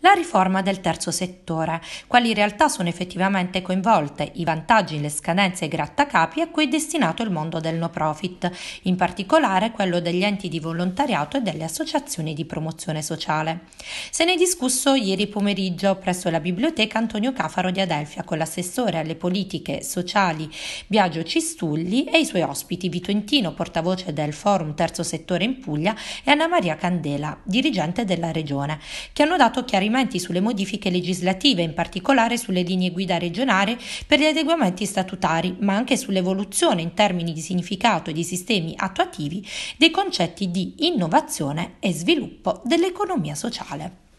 la riforma del terzo settore, quali realtà sono effettivamente coinvolte, i vantaggi, le scadenze e i grattacapi a cui è destinato il mondo del no profit, in particolare quello degli enti di volontariato e delle associazioni di promozione sociale. Se ne è discusso ieri pomeriggio presso la biblioteca Antonio Cafaro di Adelfia con l'assessore alle politiche sociali Biagio Cistulli e i suoi ospiti Vito Intino, portavoce del Forum Terzo Settore in Puglia, e Anna Maria Candela, dirigente della regione, che hanno dato chiari chiarimenti sulle modifiche legislative, in particolare sulle linee guida regionali per gli adeguamenti statutari, ma anche sull'evoluzione in termini di significato e di sistemi attuativi dei concetti di innovazione e sviluppo dell'economia sociale.